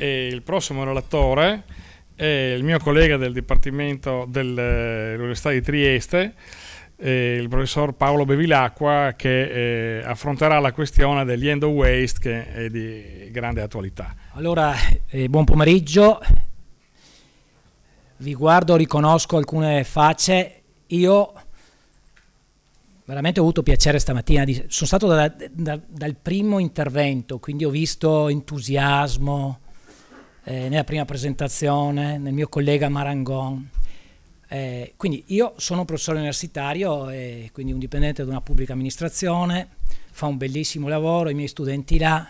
e il prossimo relatore è il mio collega del Dipartimento eh, dell'Università di Trieste, eh, il professor Paolo Bevilacqua, che eh, affronterà la questione degli end of waste che è di grande attualità. Allora, eh, buon pomeriggio. Vi guardo, riconosco alcune facce. Io veramente ho avuto piacere stamattina, sono stato da, da, dal primo intervento, quindi ho visto entusiasmo, eh, nella prima presentazione, nel mio collega Marangon. Eh, quindi io sono un professore universitario e quindi un dipendente di una pubblica amministrazione, fa un bellissimo lavoro, i miei studenti là,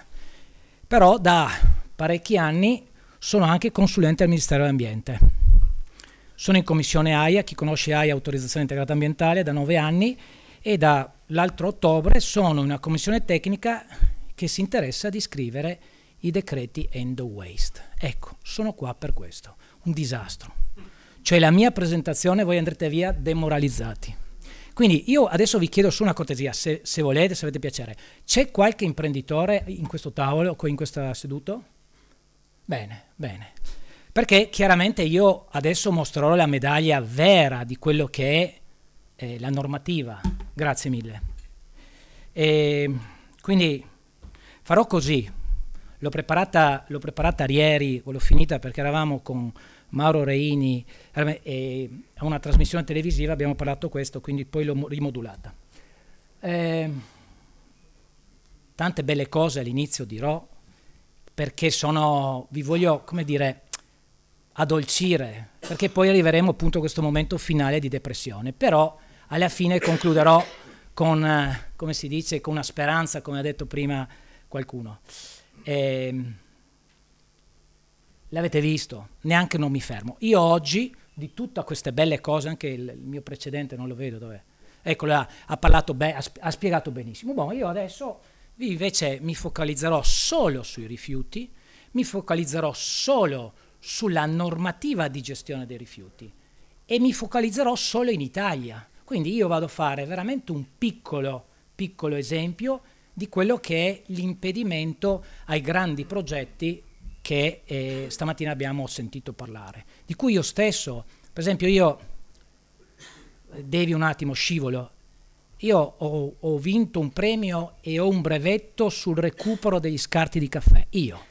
però da parecchi anni sono anche consulente al Ministero dell'Ambiente. Sono in commissione AIA, chi conosce AIA Autorizzazione Integrata Ambientale, da nove anni e dall'altro ottobre sono in una commissione tecnica che si interessa di scrivere i decreti end of waste. Ecco, sono qua per questo, un disastro. Cioè la mia presentazione voi andrete via demoralizzati. Quindi io adesso vi chiedo su una cortesia, se, se volete, se avete piacere, c'è qualche imprenditore in questo tavolo, in questa seduto? Bene, bene. Perché chiaramente io adesso mostrerò la medaglia vera di quello che è eh, la normativa. Grazie mille. E ehm, quindi farò così, L'ho preparata, l'ho preparata ieri, l'ho finita perché eravamo con Mauro Reini eh, a una trasmissione televisiva, abbiamo parlato questo, quindi poi l'ho rimodulata. Eh, tante belle cose all'inizio dirò, perché sono, vi voglio, come dire, addolcire, perché poi arriveremo appunto a questo momento finale di depressione, però alla fine concluderò con, eh, come si dice, con una speranza, come ha detto prima qualcuno eh, l'avete visto, neanche non mi fermo. Io oggi, di tutte queste belle cose, anche il, il mio precedente non lo vedo dov'è, eccolo là, ha, parlato bene, ha, ha spiegato benissimo. Boh, io adesso vi invece mi focalizzerò solo sui rifiuti, mi focalizzerò solo sulla normativa di gestione dei rifiuti e mi focalizzerò solo in Italia. Quindi io vado a fare veramente un piccolo, piccolo esempio di quello che è l'impedimento ai grandi progetti che eh, stamattina abbiamo sentito parlare, di cui io stesso, per esempio io, eh, devi un attimo, scivolo, io ho, ho vinto un premio e ho un brevetto sul recupero degli scarti di caffè, io.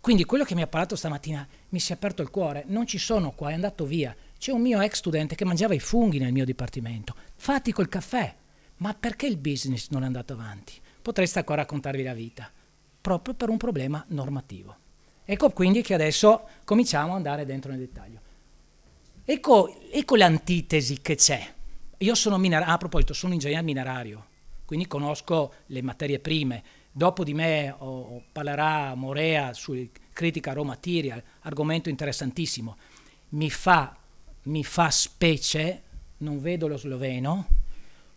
Quindi quello che mi ha parlato stamattina mi si è aperto il cuore, non ci sono qua, è andato via. C'è un mio ex studente che mangiava i funghi nel mio dipartimento, fatti col caffè ma perché il business non è andato avanti? Potreste ancora raccontarvi la vita, proprio per un problema normativo. Ecco quindi che adesso cominciamo ad andare dentro nel dettaglio. Ecco, ecco l'antitesi che c'è. Io sono minerario, ah, a proposito, sono ingegnere minerario, quindi conosco le materie prime. Dopo di me oh, parlerà Morea su critica Roma Tiria, argomento interessantissimo. Mi fa, mi fa specie, non vedo lo sloveno,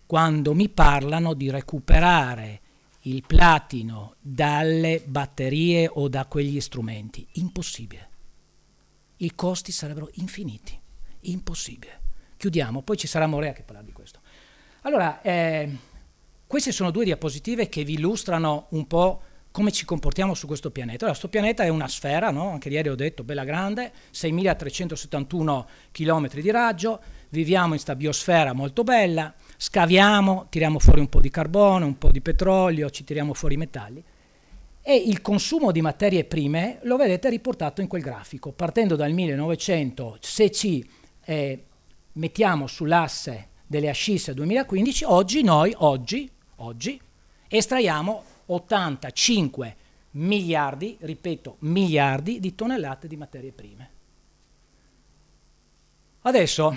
quando mi parlano di recuperare il platino dalle batterie o da quegli strumenti. Impossibile. I costi sarebbero infiniti. Impossibile. Chiudiamo, poi ci sarà Morea che parlerà di questo. Allora, eh, queste sono due diapositive che vi illustrano un po' come ci comportiamo su questo pianeta. Allora, questo pianeta è una sfera, no? anche ieri ho detto, bella grande, 6.371 km di raggio, viviamo in questa biosfera molto bella, scaviamo, tiriamo fuori un po' di carbone, un po' di petrolio, ci tiriamo fuori i metalli e il consumo di materie prime lo vedete riportato in quel grafico. Partendo dal 1900, se ci eh, mettiamo sull'asse delle ascisse 2015, oggi noi, oggi, oggi, estraiamo 85 miliardi, ripeto, miliardi di tonnellate di materie prime. Adesso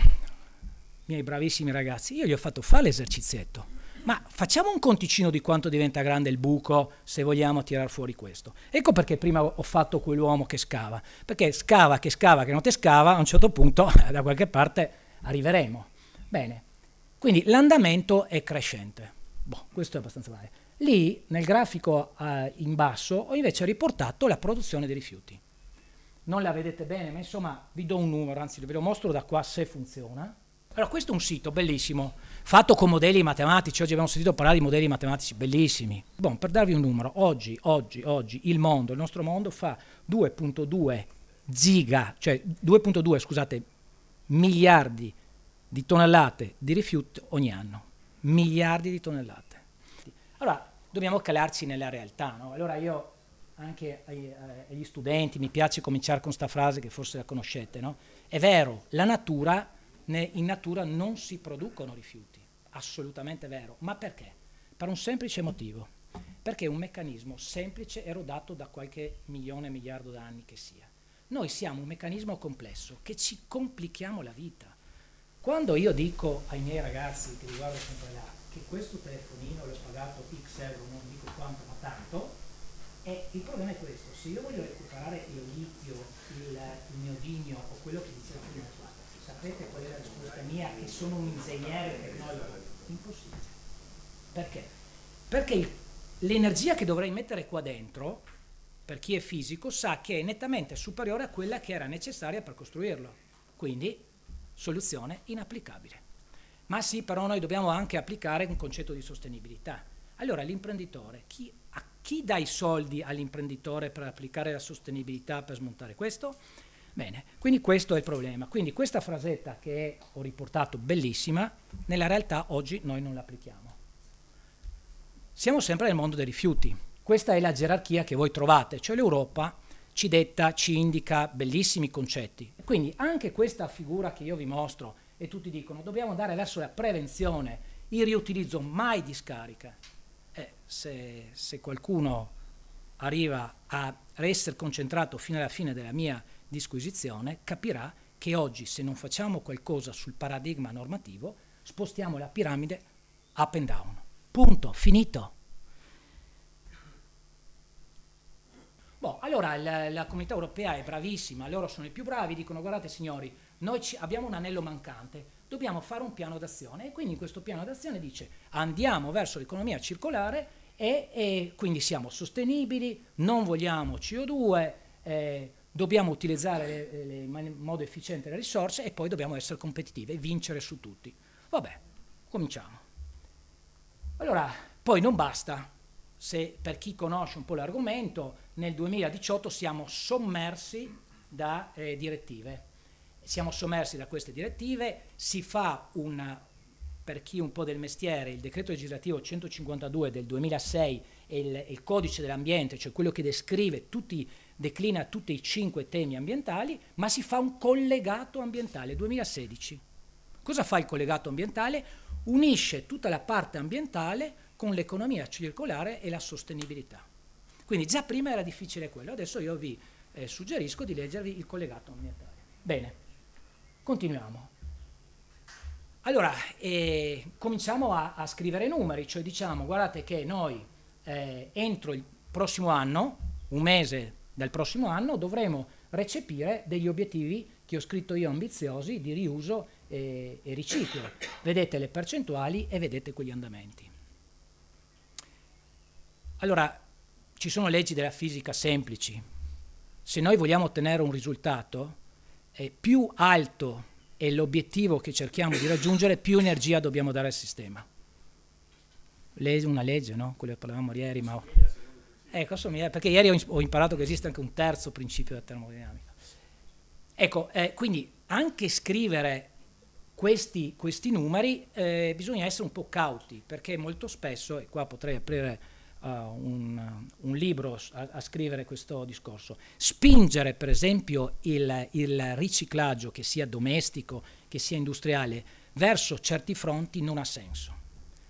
miei bravissimi ragazzi, io gli ho fatto fare l'esercizietto. Ma facciamo un conticino di quanto diventa grande il buco se vogliamo tirar fuori questo. Ecco perché prima ho fatto quell'uomo che scava, perché scava, che scava, che non te scava, a un certo punto da qualche parte arriveremo. Bene, quindi l'andamento è crescente. Boh, questo è abbastanza male. Lì nel grafico eh, in basso ho invece riportato la produzione dei rifiuti. Non la vedete bene, ma insomma vi do un numero, anzi ve lo mostro da qua se funziona. Allora, questo è un sito bellissimo, fatto con modelli matematici. Oggi abbiamo sentito parlare di modelli matematici bellissimi. Bon, per darvi un numero, oggi, oggi, oggi il mondo, il nostro mondo fa 2.2 giga, cioè 2.2, scusate, miliardi di tonnellate di rifiuti ogni anno. Miliardi di tonnellate. Allora, dobbiamo calarci nella realtà. No? Allora io anche ai, agli studenti mi piace cominciare con questa frase che forse la conoscete. No? È vero, la natura in natura non si producono rifiuti, assolutamente vero. Ma perché? Per un semplice motivo, perché è un meccanismo semplice e rodato da qualche milione, miliardo d'anni che sia. Noi siamo un meccanismo complesso che ci complichiamo la vita. Quando io dico ai miei ragazzi che riguardo sempre là che questo telefonino l'ho pagato X euro, non dico quanto ma tanto, e il problema è questo, se io voglio recuperare il litio, il, il neodimio o quello che diceva prima, sapete qual è la risposta mia che sono un ingegnere tecnologico? Impossibile. Perché? Perché l'energia che dovrei mettere qua dentro, per chi è fisico, sa che è nettamente superiore a quella che era necessaria per costruirlo. Quindi, soluzione inapplicabile. Ma sì, però noi dobbiamo anche applicare un concetto di sostenibilità. Allora, l'imprenditore, chi, a chi dà i soldi all'imprenditore per applicare la sostenibilità per smontare questo? Bene, quindi questo è il problema. Quindi questa frasetta che ho riportato bellissima, nella realtà oggi noi non applichiamo. Siamo sempre nel mondo dei rifiuti. Questa è la gerarchia che voi trovate, cioè l'Europa ci detta, ci indica bellissimi concetti. Quindi anche questa figura che io vi mostro e tutti dicono dobbiamo andare verso la prevenzione, il riutilizzo, mai discarica. Eh, se, se qualcuno arriva a essere concentrato fino alla fine della mia disquisizione, capirà che oggi se non facciamo qualcosa sul paradigma normativo, spostiamo la piramide up and down. Punto, finito. Boh, allora la, la comunità europea è bravissima, loro sono i più bravi, dicono guardate signori, noi abbiamo un anello mancante, dobbiamo fare un piano d'azione e quindi questo piano d'azione dice andiamo verso l'economia circolare e, e, quindi siamo sostenibili, non vogliamo CO2, eh, dobbiamo utilizzare le, eh, le, in modo efficiente le risorse e poi dobbiamo essere competitivi e vincere su tutti. Vabbè, cominciamo. Allora, poi non basta, se per chi conosce un po' l'argomento, nel 2018 siamo sommersi da eh, direttive. Siamo sommersi da queste direttive, si fa un, per chi un po' del mestiere, il decreto legislativo 152 del 2006 e il, il codice dell'ambiente, cioè quello che descrive tutti i declina tutti i cinque temi ambientali, ma si fa un collegato ambientale 2016. Cosa fa il collegato ambientale? Unisce tutta la parte ambientale con l'economia circolare e la sostenibilità. Quindi già prima era difficile quello, adesso io vi eh, suggerisco di leggervi il collegato ambientale. Bene, continuiamo. Allora, eh, cominciamo a, a, scrivere numeri, cioè diciamo, guardate che noi eh, entro il prossimo anno, un mese dal prossimo anno dovremo recepire degli obiettivi che ho scritto io ambiziosi di riuso e, e riciclo. Vedete le percentuali e vedete quegli andamenti. Allora, ci sono leggi della fisica semplici. Se noi vogliamo ottenere un risultato, eh, più alto è l'obiettivo che cerchiamo di raggiungere, più energia dobbiamo dare al sistema. Legge, una legge, no? Quello che parlavamo ieri, ma... Ecco, assomiglia, eh, perché ieri ho, imparato che esiste anche un terzo principio della termodinamica. Ecco, eh, quindi anche scrivere questi, questi numeri eh, bisogna essere un po' cauti, perché molto spesso, e qua potrei aprire uh, un, un, libro a, a, scrivere questo discorso, spingere per esempio il, il riciclaggio, che sia domestico, che sia industriale, verso certi fronti non ha senso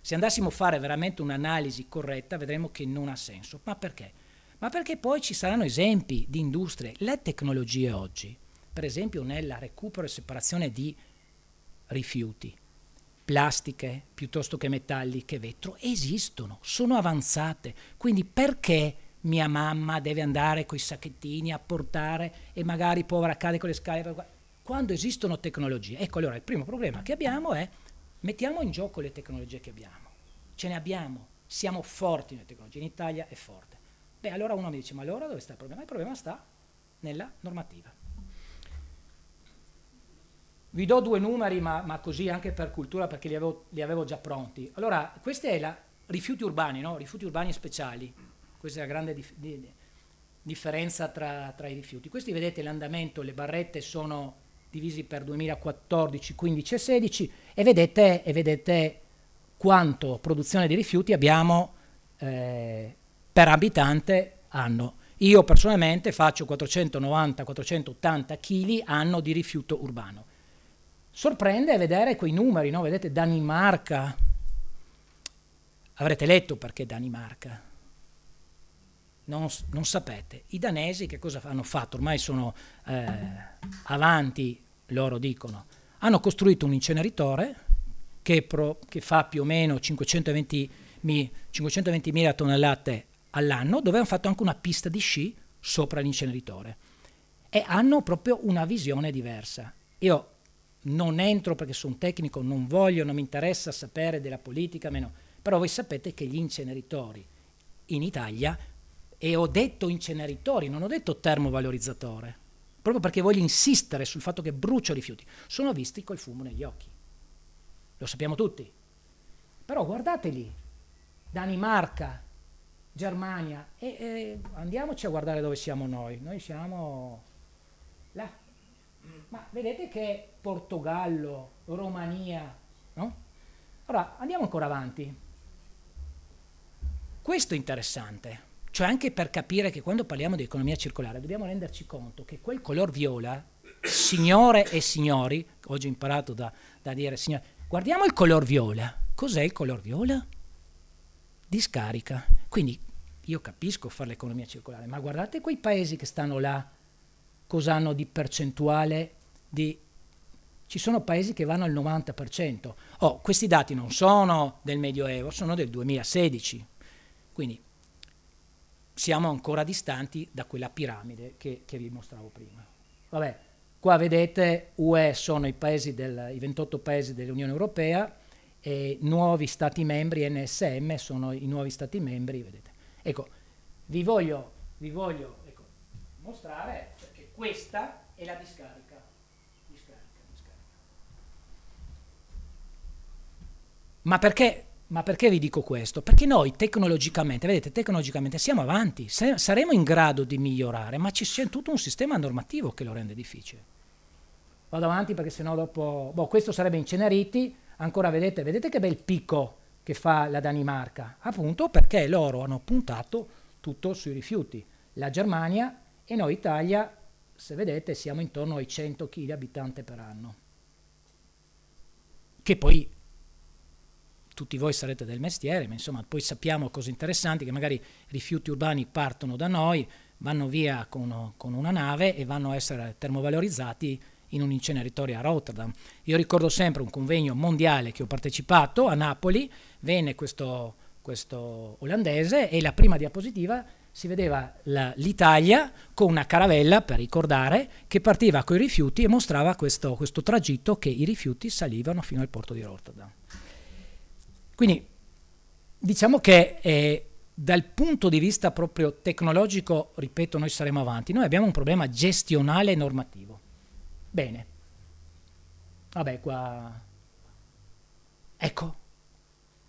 se andassimo a fare veramente un'analisi corretta vedremmo che non ha senso. Ma perché? Ma perché poi ci saranno esempi di industrie. Le tecnologie oggi, per esempio nella recupero e separazione di rifiuti, plastiche piuttosto che metalli che vetro, esistono, sono avanzate. Quindi perché mia mamma deve andare coi sacchettini a portare e magari povera cade con le scale? Quando esistono tecnologie. Ecco allora il primo problema che abbiamo è Mettiamo in gioco le tecnologie che abbiamo, ce ne abbiamo, siamo forti nelle tecnologie, in Italia è forte. Beh, allora uno mi dice, ma allora dove sta il problema? Il problema sta nella normativa. Vi do due numeri, ma, ma così anche per cultura, perché li avevo, li avevo, già pronti. Allora, questi sono la rifiuti urbani, no? rifiuti urbani speciali. Questa è la grande dif di differenza tra, tra i rifiuti. Questi vedete l'andamento, le barrette sono divisi per 2014, 15 e 16 e vedete, e vedete quanto produzione di rifiuti abbiamo eh, per abitante anno. Io personalmente faccio 490-480 kg anno di rifiuto urbano. Sorprende vedere quei numeri, no? vedete Danimarca, avrete letto perché Danimarca, non, non sapete, i danesi che cosa hanno fatto? Ormai sono eh, avanti loro dicono, hanno costruito un inceneritore che, pro, che fa più o meno 520.000 520 tonnellate all'anno, dove hanno fatto anche una pista di sci sopra l'inceneritore. E hanno proprio una visione diversa. Io non entro perché sono un tecnico, non voglio, non mi interessa sapere della politica, meno. però voi sapete che gli inceneritori in Italia, e ho detto inceneritori, non ho detto termovalorizzatore, proprio perché voglio insistere sul fatto che brucio rifiuti, sono visti col fumo negli occhi. Lo sappiamo tutti. Però guardateli, Danimarca, Germania, e, e andiamoci a guardare dove siamo noi. Noi siamo là. Ma vedete che Portogallo, Romania, no? Allora, andiamo ancora avanti. Questo è interessante. Cioè anche per capire che quando parliamo di economia circolare dobbiamo renderci conto che quel color viola, signore e signori, oggi ho imparato da, da dire signore, guardiamo il color viola. Cos'è il color viola? Discarica. Quindi io capisco fare l'economia circolare, ma guardate quei paesi che stanno là, cosa hanno di percentuale di... Ci sono paesi che vanno al 90%. Oh, questi dati non sono del Medioevo, sono del 2016. Quindi siamo ancora distanti da quella piramide che, che vi mostravo prima. Vabbè, qua vedete UE sono i, paesi del, i 28 paesi dell'Unione Europea e nuovi stati membri, NSM sono i nuovi stati membri, vedete. Ecco, vi voglio, vi voglio ecco, mostrare perché questa è la discarica. Ma perché ma perché vi dico questo? Perché noi tecnologicamente, vedete, tecnologicamente siamo avanti, saremo in grado di migliorare, ma c'è tutto un sistema normativo che lo rende difficile. Vado avanti perché sennò dopo... Boh, questo sarebbe inceneriti, ancora vedete, vedete che bel picco che fa la Danimarca? Appunto perché loro hanno puntato tutto sui rifiuti. La Germania e noi Italia, se vedete, siamo intorno ai 100 kg abitanti per anno. Che poi tutti voi sarete del mestiere, ma insomma poi sappiamo cose interessanti che magari rifiuti urbani partono da noi, vanno via con, con una nave e vanno a essere termovalorizzati in un inceneritore a Rotterdam. Io ricordo sempre un convegno mondiale che ho partecipato a Napoli, venne questo, questo olandese e la prima diapositiva si vedeva l'Italia con una caravella, per ricordare, che partiva con i rifiuti e mostrava questo, questo tragitto che i rifiuti salivano fino al porto di Rotterdam. Quindi diciamo che eh, dal punto di vista proprio tecnologico, ripeto, noi saremo avanti. Noi abbiamo un problema gestionale e normativo. Bene. Vabbè, qua... Ecco.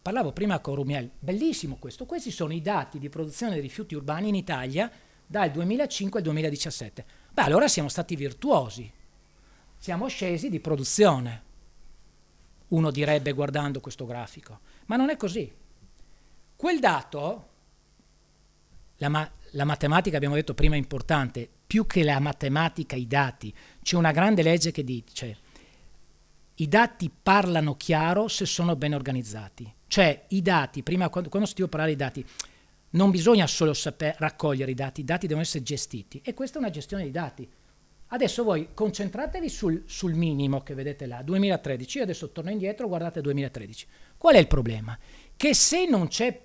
Parlavo prima con Rumiel. Bellissimo questo. Questi sono i dati di produzione dei rifiuti urbani in Italia dal 2005 al 2017. Beh, allora siamo stati virtuosi. Siamo scesi di produzione uno direbbe guardando questo grafico, ma non è così. Quel dato, la, ma- la matematica abbiamo detto prima è importante, più che la matematica i dati, c'è una grande legge che dice i dati parlano chiaro se sono ben organizzati. Cioè i dati, prima quando, quando sentivo parlare di dati, non bisogna solo saper raccogliere i dati, i dati devono essere gestiti e questa è una gestione dei dati. Adesso voi concentratevi sul, sul, minimo che vedete là, 2013, io adesso torno indietro, guardate 2013. Qual è il problema? Che se non c'è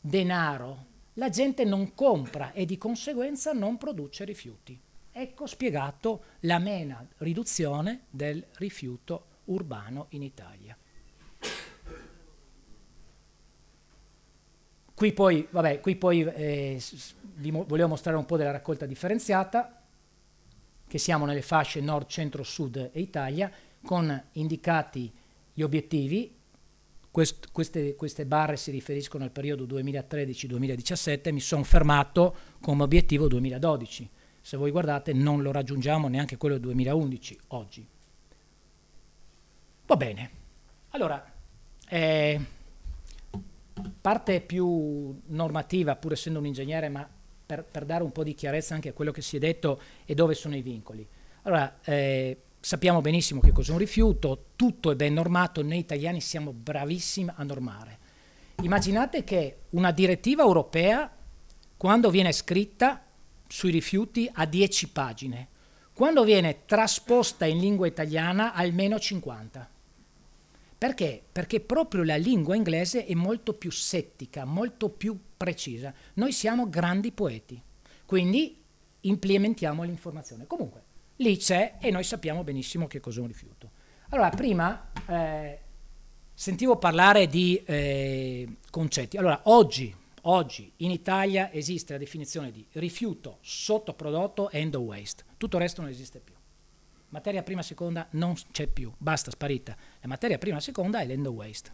denaro, la gente non compra e di conseguenza non produce rifiuti. Ecco spiegato la mena riduzione del rifiuto urbano in Italia. Qui poi, vabbè, qui poi eh, vi mo volevo mostrare un po' della raccolta differenziata, che siamo nelle fasce nord, centro, sud e Italia, con indicati gli obiettivi. Quest, queste, queste, barre si riferiscono al periodo 2013-2017, mi sono fermato come obiettivo 2012. Se voi guardate non lo raggiungiamo neanche quello 2011 oggi. Va bene. Allora, eh, parte più normativa, pur essendo un ingegnere, ma per, per, dare un po' di chiarezza anche a quello che si è detto e dove sono i vincoli. Allora, eh, sappiamo benissimo che cos'è un rifiuto, tutto è ben normato, noi italiani siamo bravissimi a normare. Immaginate che una direttiva europea, quando viene scritta sui rifiuti, ha 10 pagine, quando viene trasposta in lingua italiana almeno 50. Perché? Perché proprio la lingua inglese è molto più settica, molto più precisa. Noi siamo grandi poeti, quindi implementiamo l'informazione. Comunque, lì c'è e noi sappiamo benissimo che cos'è un rifiuto. Allora, prima eh, sentivo parlare di eh, concetti. Allora, oggi, oggi in Italia esiste la definizione di rifiuto, sottoprodotto, end waste. Tutto il resto non esiste più materia prima seconda non c'è più, basta, sparita. La materia prima seconda è l'end waste.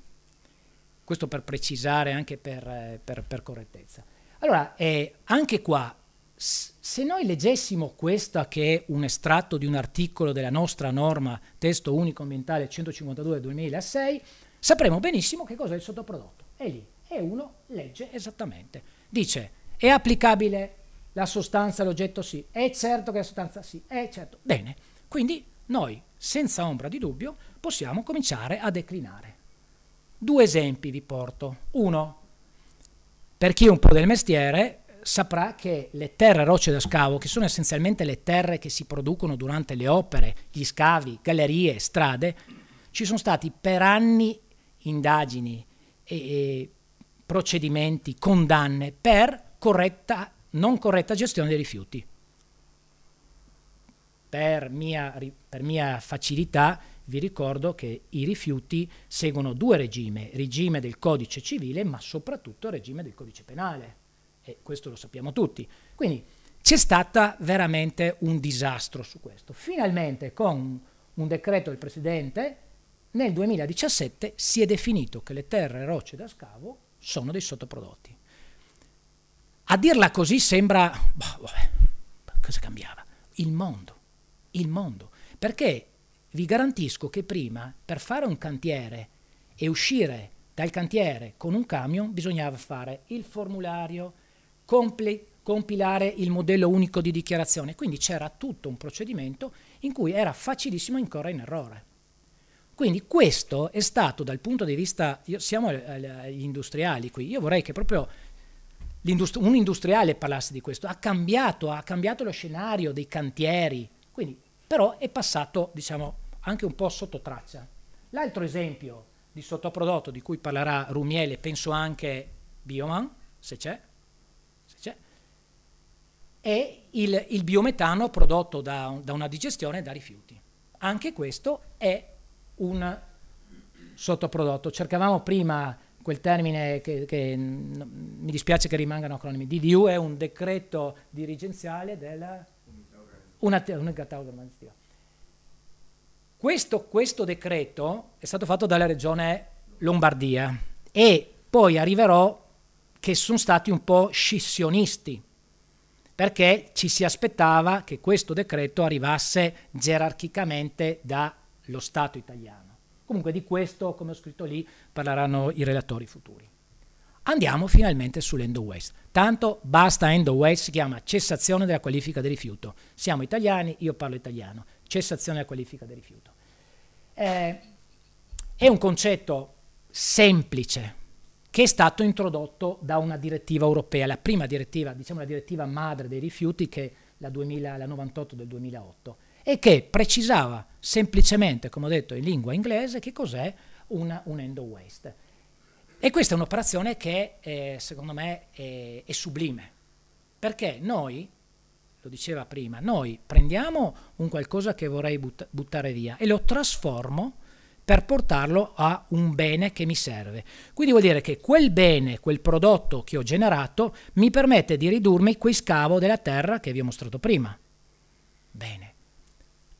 Questo per precisare, anche per, eh, per, per correttezza. Allora, eh, anche qua, se noi leggessimo questo che è un estratto di un articolo della nostra norma testo unico ambientale 152 2006, sapremo benissimo che cos'è il sottoprodotto. È lì, e uno legge esattamente. Dice, è applicabile la sostanza l'oggetto Sì. È certo che la sostanza? Sì. È certo. Bene. Quindi noi, senza ombra di dubbio, possiamo cominciare a declinare. Due esempi vi porto. Uno, per chi è un po' del mestiere saprà che le terre rocce da scavo, che sono essenzialmente le terre che si producono durante le opere, gli scavi, gallerie, strade, ci sono stati per anni indagini e, e procedimenti, condanne per corretta, non corretta gestione dei rifiuti per mia, per mia facilità vi ricordo che i rifiuti seguono due regime, regime del codice civile ma soprattutto regime del codice penale e questo lo sappiamo tutti. Quindi c'è stato veramente un disastro su questo. Finalmente con un decreto del Presidente nel 2017 si è definito che le terre rocce da scavo sono dei sottoprodotti. A dirla così sembra, boh, vabbè, cosa cambiava? Il mondo il mondo. Perché vi garantisco che prima, per fare un cantiere e uscire dal cantiere con un camion, bisognava fare il formulario, compli, compilare il modello unico di dichiarazione. Quindi c'era tutto un procedimento in cui era facilissimo incorrere in errore. Quindi questo è stato dal punto di vista, io, siamo gli industriali qui, io vorrei che proprio un industriale parlasse di questo, ha cambiato, ha cambiato lo scenario dei cantieri, quindi, però è passato, diciamo, anche un po' sotto traccia. L'altro esempio di sottoprodotto di cui parlerà Rumiele, penso anche Bioman, se c'è, è il, il, biometano prodotto da, da, una digestione da rifiuti. Anche questo è un sottoprodotto. Cercavamo prima quel termine che, che mi dispiace che rimangano acronimi. DDU è un decreto dirigenziale della una, una catalogazione. Questo, questo decreto è stato fatto dalla regione Lombardia e poi arriverò che sono stati un po' scissionisti perché ci si aspettava che questo decreto arrivasse gerarchicamente dallo Stato italiano. Comunque di questo, come ho scritto lì, parleranno i relatori futuri. Andiamo finalmente sull'endo waste. Tanto basta end waste, si chiama cessazione della qualifica del rifiuto. Siamo italiani, io parlo italiano. Cessazione della qualifica del rifiuto. Eh, è un concetto semplice che è stato introdotto da una direttiva europea, la prima direttiva, diciamo la direttiva madre dei rifiuti che è la, 2000, la 98 del 2008 e che precisava semplicemente, come ho detto in lingua inglese, che cos'è un end waste e questa è un'operazione che eh, secondo me è, è sublime, perché noi, lo diceva prima, noi prendiamo un qualcosa che vorrei but buttare via e lo trasformo per portarlo a un bene che mi serve. Quindi vuol dire che quel bene, quel prodotto che ho generato, mi permette di ridurmi quei scavo della terra che vi ho mostrato prima. Bene.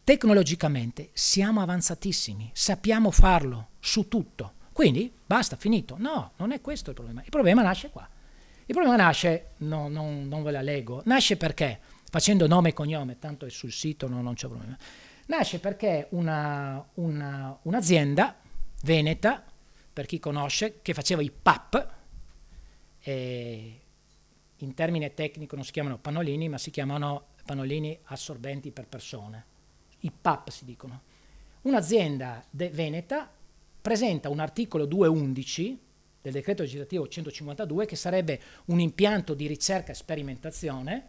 Tecnologicamente siamo avanzatissimi, sappiamo farlo su tutto. Quindi basta, finito. No, non è questo il problema. Il problema nasce qua. Il problema nasce, no, no, non ve la leggo, nasce perché, facendo nome e cognome, tanto è sul sito, no, non c'è problema, nasce perché una, una, un'azienda veneta, per chi conosce, che faceva i PAP, eh, in termine tecnico non si chiamano pannolini, ma si chiamano pannolini assorbenti per persone. I PAP si dicono. Un'azienda de- veneta presenta un articolo 211 del decreto legislativo 152 che sarebbe un impianto di ricerca e sperimentazione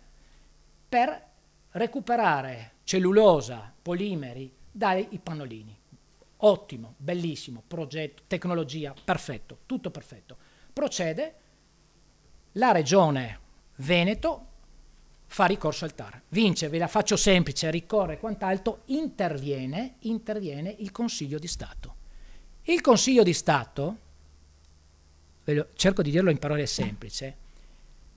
per recuperare cellulosa, polimeri dai pannolini. Ottimo, bellissimo, progetto, tecnologia, perfetto, tutto perfetto. Procede, la regione Veneto fa ricorso al TAR, vince, ve la faccio semplice, ricorre quant'altro, interviene, interviene il Consiglio di Stato. Il Consiglio di Stato, lo, cerco di dirlo in parole semplici, eh,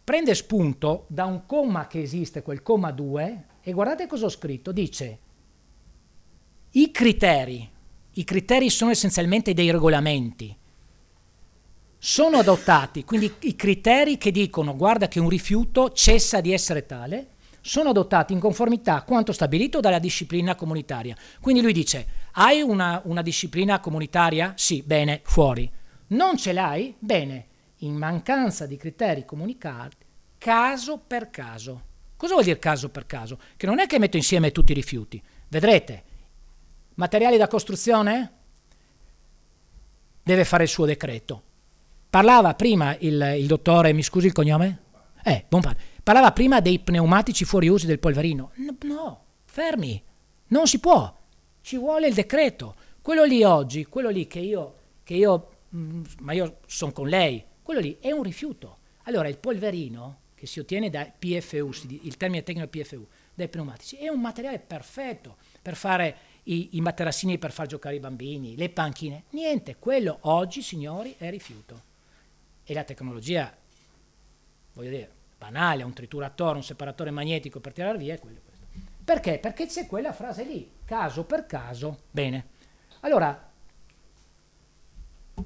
prende spunto da un comma che esiste, quel comma 2, e guardate cosa ho scritto, dice i criteri, i criteri sono essenzialmente dei regolamenti, sono adottati, quindi i criteri che dicono guarda che un rifiuto cessa di essere tale, sono adottati in conformità a quanto stabilito dalla disciplina comunitaria. Quindi lui dice hai una, una disciplina comunitaria? Sì, bene, fuori. Non ce l'hai? Bene, in mancanza di criteri comunicati, caso per caso. Cosa vuol dire caso per caso? Che non è che metto insieme tutti i rifiuti. Vedrete, materiali da costruzione deve fare il suo decreto. Parlava prima il, il dottore, mi scusi il cognome? Eh, Bonpane. Parlava prima dei pneumatici fuori uso del polverino. No, no, fermi, non si può. Ci vuole il decreto. Quello lì oggi, quello lì che io, che io mm, ma io sono con lei, quello lì è un rifiuto. Allora il polverino che si ottiene da PFU, il termine tecnico PFU, dai pneumatici, è un materiale perfetto per fare i, i materassini per far giocare i bambini, le panchine. Niente, quello oggi, signori, è rifiuto. E la tecnologia, voglio dire, banale, un trituratore, un separatore magnetico per tirare via, è quello. Perché? Perché c'è quella frase lì, caso per caso. Bene. Allora,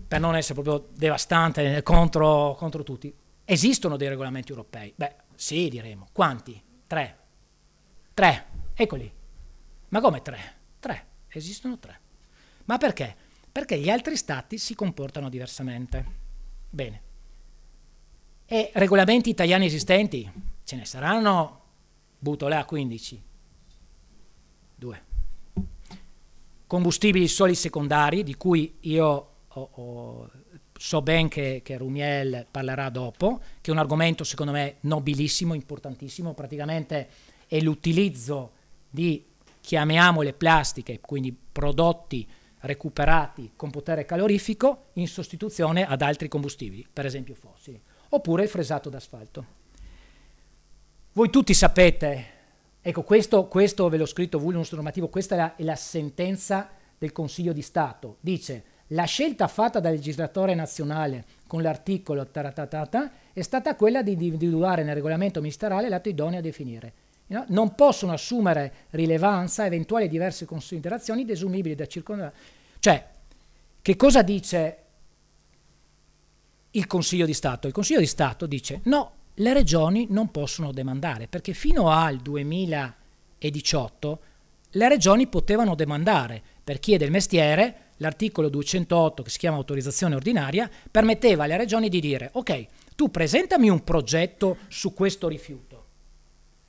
per non essere proprio devastante eh, contro, contro tutti, esistono dei regolamenti europei? Beh, sì, diremo. Quanti? Tre. Tre. Eccoli. Ma come tre? Tre. Esistono tre. Ma perché? Perché gli altri stati si comportano diversamente. Bene. E regolamenti italiani esistenti? Ce ne saranno, butto a 15. Due. Combustibili soli secondari, di cui io ho, ho, so ben che, che Rumiel parlerà dopo, che è un argomento secondo me nobilissimo, importantissimo, praticamente è l'utilizzo di, chiamiamole plastiche, quindi prodotti recuperati con potere calorifico in sostituzione ad altri combustibili, per esempio fossili, oppure il fresato d'asfalto. Voi tutti sapete Ecco, questo, questo ve l'ho scritto vulnus normativo, questa è la, è la sentenza del Consiglio di Stato. Dice, la scelta fatta dal legislatore nazionale con l'articolo taratata è stata quella di individuare nel regolamento ministeriale l'atto idoneo a definire. No? Non possono assumere rilevanza eventuali diverse considerazioni desumibili da circondare. Cioè, che cosa dice il Consiglio di Stato? Il Consiglio di Stato dice no, le regioni non possono demandare, perché fino al 2018 le regioni potevano demandare, per chi è del mestiere, l'articolo 208 che si chiama autorizzazione ordinaria permetteva alle regioni di dire ok, tu presentami un progetto su questo rifiuto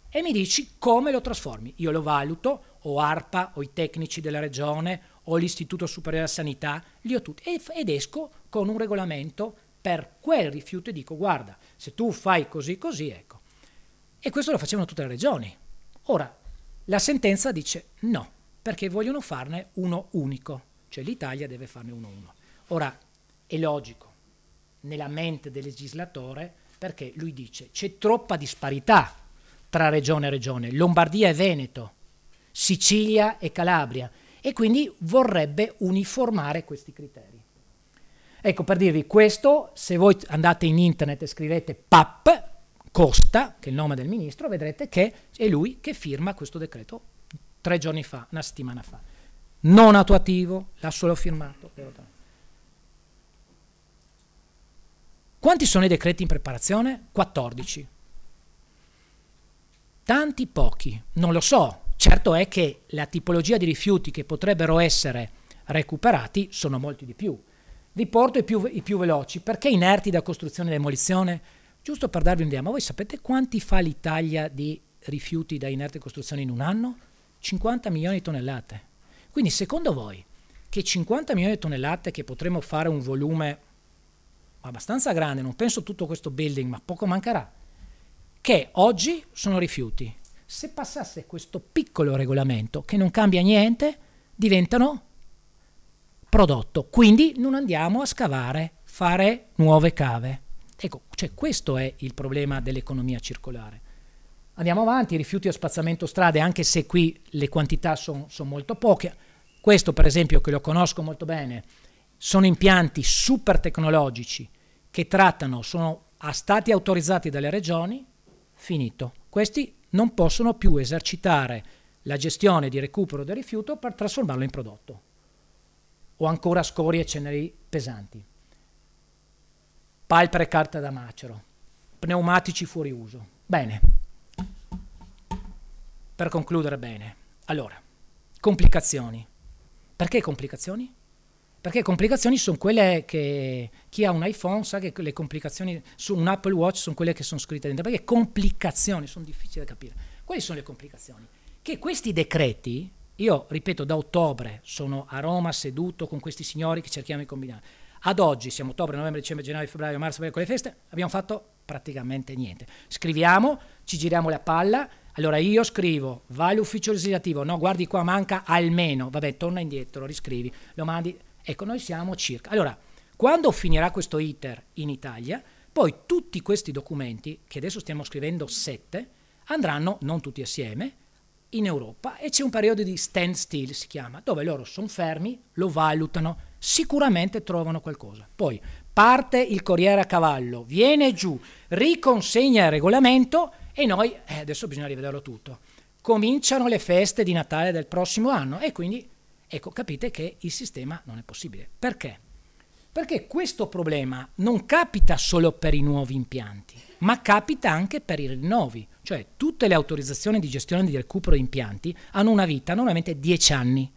e mi dici come lo trasformi. Io lo valuto, o ARPA, o i tecnici della regione, o l'Istituto Superiore della Sanità, li ho tutti ed esco con un regolamento per quel rifiuto e dico guarda, se tu fai così così, ecco. E questo lo facevano tutte le regioni. Ora, la sentenza dice no, perché vogliono farne uno unico, cioè l'Italia deve farne uno uno. Ora, è logico, nella mente del legislatore, perché lui dice c'è troppa disparità tra regione e regione, Lombardia e Veneto, Sicilia e Calabria, e quindi vorrebbe uniformare questi criteri. Ecco, per dirvi questo, se voi andate in internet e scrivete PAP, Costa, che è il nome del ministro, vedrete che è lui che firma questo decreto tre giorni fa, una settimana fa. Non attuativo, l'ha solo firmato. Quanti sono i decreti in preparazione? 14. Tanti, pochi, non lo so. Certo è che la tipologia di rifiuti che potrebbero essere recuperati sono molti di più vi porto i più, i più veloci. Perché inerti da costruzione e demolizione? Giusto per darvi un'idea, ma voi sapete quanti fa l'Italia di rifiuti da inerti inerte costruzione in un anno? 50 milioni di tonnellate. Quindi secondo voi che 50 milioni di tonnellate che potremmo fare un volume abbastanza grande, non penso tutto questo building, ma poco mancherà, che oggi sono rifiuti. Se passasse questo piccolo regolamento che non cambia niente, diventano prodotto. Quindi non andiamo a scavare, fare nuove cave. Ecco, cioè questo è il problema dell'economia circolare. Andiamo avanti, rifiuti a spazzamento strade, anche se qui le quantità sono son molto poche. Questo per esempio che lo conosco molto bene, sono impianti super tecnologici che trattano, sono stati autorizzati dalle regioni, finito. Questi non possono più esercitare la gestione di recupero del rifiuto per trasformarlo in prodotto o ancora scorie e ceneri pesanti. Palpere e carta da macero, pneumatici fuori uso. Bene, per concludere bene. Allora, complicazioni. Perché complicazioni? Perché complicazioni sono quelle che chi ha un iPhone sa che le complicazioni su un Apple Watch sono quelle che sono scritte dentro, perché complicazioni sono difficili da capire. Quali sono le complicazioni? Che questi decreti io, ripeto, da ottobre sono a Roma seduto con questi signori che cerchiamo di combinare. Ad oggi, siamo ottobre, novembre, dicembre, gennaio, febbraio, marzo, con le feste, abbiamo fatto praticamente niente. Scriviamo, ci giriamo la palla, allora io scrivo, vai all'ufficio legislativo, no, guardi qua manca almeno, vabbè, torna indietro, lo riscrivi, lo mandi. Ecco, noi siamo circa. Allora, quando finirà questo iter in Italia, poi tutti questi documenti, che adesso stiamo scrivendo sette, andranno, non tutti assieme, in Europa e c'è un periodo di standstill, si chiama, dove loro sono fermi, lo valutano, sicuramente trovano qualcosa. Poi parte il corriere a cavallo, viene giù, riconsegna il regolamento e noi, eh, adesso bisogna rivederlo tutto, cominciano le feste di Natale del prossimo anno e quindi, ecco, capite che il sistema non è possibile. Perché? Perché questo problema non capita solo per i nuovi impianti, ma capita anche per i rinnovi. Cioè tutte le autorizzazioni di gestione di recupero di impianti hanno una vita normalmente 10 anni.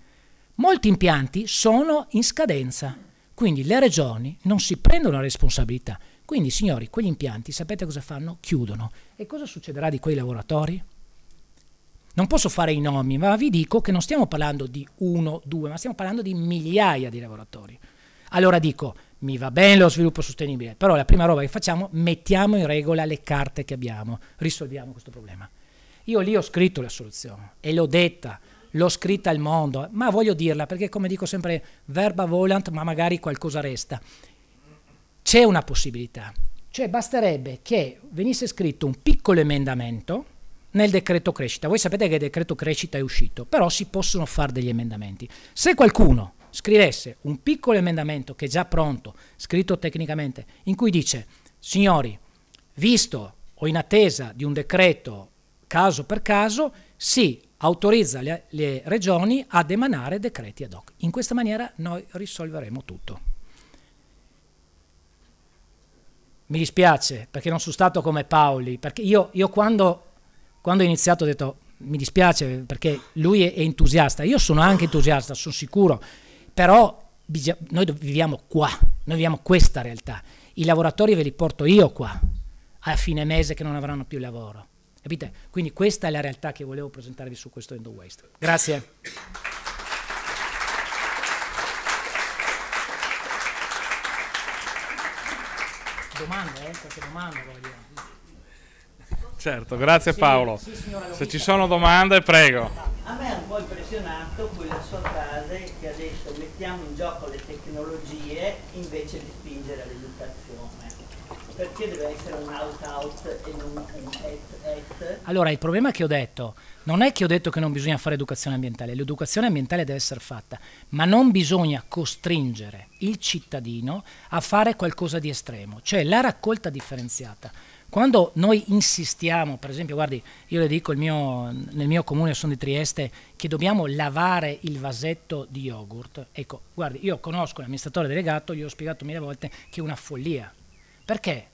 Molti impianti sono in scadenza, quindi le regioni non si prendono la responsabilità. Quindi signori, quegli impianti sapete cosa fanno? Chiudono. E cosa succederà di quei lavoratori? Non posso fare i nomi, ma vi dico che non stiamo parlando di uno, due, ma stiamo parlando di migliaia di lavoratori. Allora dico, mi va bene lo sviluppo sostenibile, però la prima roba che facciamo, mettiamo in regola le carte che abbiamo, risolviamo questo problema. Io lì ho scritto la soluzione e l'ho detta, l'ho scritta al mondo, ma voglio dirla perché come dico sempre, verba volant, ma magari qualcosa resta. C'è una possibilità, cioè basterebbe che venisse scritto un piccolo emendamento nel decreto crescita. Voi sapete che il decreto crescita è uscito, però si possono fare degli emendamenti. Se qualcuno scrivesse un piccolo emendamento che è già pronto, scritto tecnicamente, in cui dice, signori, visto o in attesa di un decreto caso per caso, si autorizza le, le regioni ad emanare decreti ad hoc. In questa maniera noi risolveremo tutto. mi dispiace perché non sono stato come Paoli, perché io, io quando, quando, ho iniziato ho detto mi dispiace perché lui è, è entusiasta, io sono anche entusiasta, sono sicuro però noi viviamo qua, noi viviamo questa realtà. I lavoratori ve li porto io qua, a fine mese che non avranno più lavoro. Capite? Quindi questa è la realtà che volevo presentarvi su questo End of Waste. Grazie. Domande, eh? Qualche domanda voglio. Certo, grazie Paolo. Sì, signora, Se ci sono domande, prego. A me ha un po' impressionato quella sua frase che ha detto mettiamo in gioco le tecnologie invece di spingere all'educazione. Perché deve essere un out-out e non un at-at? Allora, il problema che ho detto non è che ho detto che non bisogna fare educazione ambientale, l'educazione ambientale deve essere fatta, ma non bisogna costringere il cittadino a fare qualcosa di estremo, cioè la raccolta differenziata quando noi insistiamo, per esempio, guardi, io le dico mio, nel mio comune, sono di Trieste, che dobbiamo lavare il vasetto di yogurt, ecco, guardi, io conosco l'amministratore delegato, gli ho spiegato mille volte che è una follia. Perché?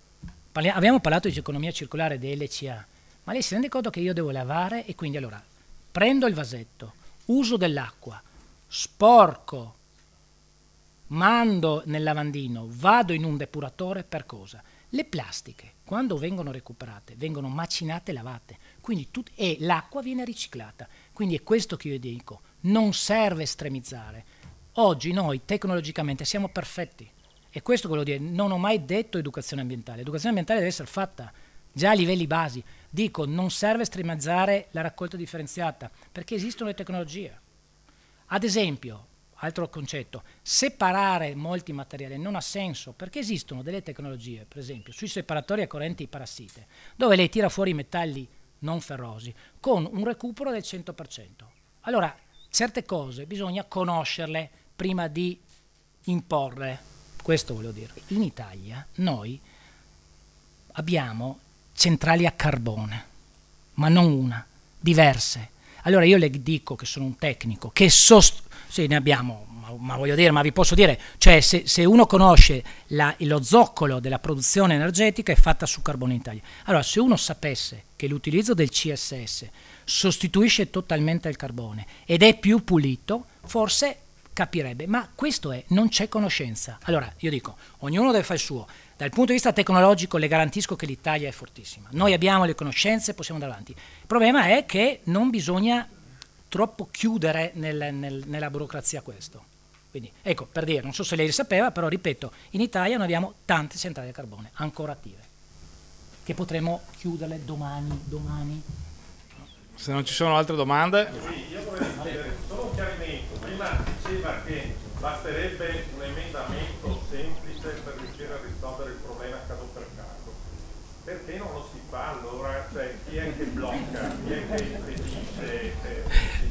Parli abbiamo parlato di economia circolare di LCA, ma lei si rende conto che io devo lavare e quindi allora prendo il vasetto, uso dell'acqua, sporco, mando nel lavandino, vado in un depuratore per cosa? Le plastiche quando vengono recuperate, vengono macinate e lavate, tut- e l'acqua viene riciclata. Quindi è questo che io dico, non serve estremizzare. Oggi noi tecnologicamente siamo perfetti e questo quello dire, non ho mai detto educazione ambientale, l'educazione ambientale deve essere fatta già a livelli basi. Dico, non serve estremizzare la raccolta differenziata perché esistono le tecnologie. Ad esempio, altro concetto, separare molti materiali non ha senso perché esistono delle tecnologie, per esempio, sui separatori a correnti parassite, dove lei tira fuori i metalli non ferrosi con un recupero del 100%. Allora, certe cose bisogna conoscerle prima di imporre. Questo voglio dire. In Italia noi abbiamo centrali a carbone, ma non una, diverse. Allora io le dico che sono un tecnico, che sostiene sì, ne abbiamo, ma, ma, voglio dire, ma vi posso dire, cioè se, se uno conosce la, lo zoccolo della produzione energetica è fatta su carbone in Italia. Allora, se uno sapesse che l'utilizzo del CSS sostituisce totalmente il carbone ed è più pulito, forse capirebbe, ma questo è, non c'è conoscenza. Allora, io dico, ognuno deve fare il suo. Dal punto di vista tecnologico le garantisco che l'Italia è fortissima. Noi abbiamo le conoscenze, possiamo andare avanti. Il problema è che non bisogna troppo chiudere nel, nel, nella burocrazia questo. Quindi, ecco, per dire, non so se lei sapeva, però ripeto, in Italia noi abbiamo tante centrali a carbone ancora attive, che potremo chiuderle domani, domani. Se non ci sono altre domande... Sì, io vorrei chiedere solo un chiarimento. Prima diceva che basterebbe un emendamento semplice per riuscire a risolvere il problema caso per caso. Perché non lo si fa allora? Cioè, chi è che blocca? Chi è che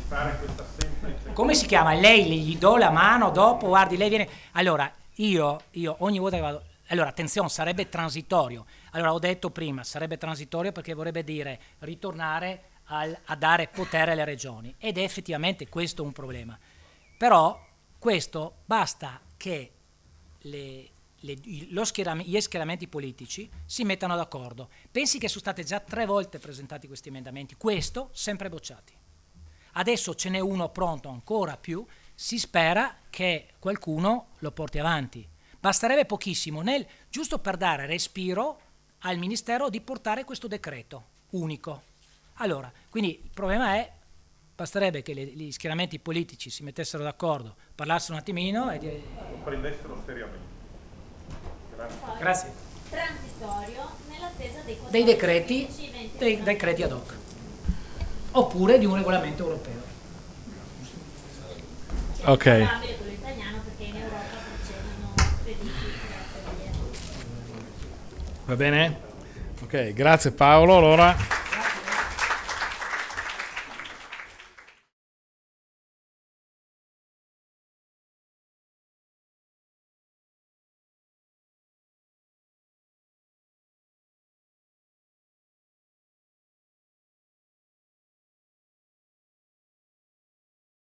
fare questa semplice... Come si chiama? Lei gli do la mano dopo, guardi, lei viene... Allora, io, io ogni volta che vado... Allora, attenzione, sarebbe transitorio. Allora, ho detto prima, sarebbe transitorio perché vorrebbe dire ritornare al, a dare potere alle regioni. Ed è effettivamente questo un problema. Però questo basta che le, le, schieram gli schieramenti politici si mettano d'accordo. Pensi che sono stati già tre volte presentati questi emendamenti, questo sempre bocciati. Adesso ce n'è uno pronto ancora più, si spera che qualcuno lo porti avanti. Basterebbe pochissimo, nel, giusto per dare respiro al Ministero di portare questo decreto unico. Allora, quindi il problema è, basterebbe che le, gli schieramenti politici si mettessero d'accordo, parlassero un attimino e... Dire... Prendessero seriamente. Grazie. Grazie. Transitorio nell'attesa dei, dei decreti, dei decreti ad hoc oppure di un regolamento europeo. Ok. Va bene? Ok, grazie Paolo. Allora...